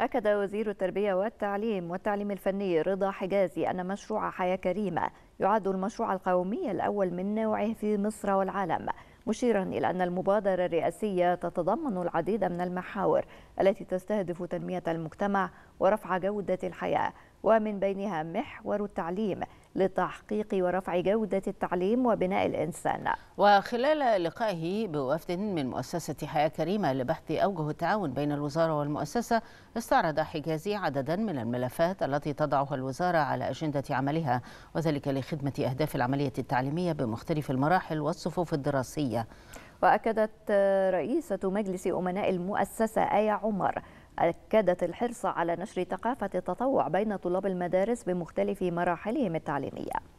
أكد وزير التربية والتعليم والتعليم الفني رضا حجازي أن مشروع حياة كريمة يعد المشروع القومي الأول من نوعه في مصر والعالم مشيرا إلى أن المبادرة الرئاسية تتضمن العديد من المحاور التي تستهدف تنمية المجتمع ورفع جودة الحياة ومن بينها محور التعليم لتحقيق ورفع جودة التعليم وبناء الإنسان وخلال لقائه بوفد من مؤسسة حياة كريمة لبحث أوجه التعاون بين الوزارة والمؤسسة استعرض حجازي عددا من الملفات التي تضعها الوزارة على أجندة عملها وذلك لخدمة أهداف العملية التعليمية بمختلف المراحل والصفوف الدراسية وأكدت رئيسة مجلس أمناء المؤسسة آية عمر أكدت الحرص على نشر ثقافة التطوع بين طلاب المدارس بمختلف مراحلهم التعليمية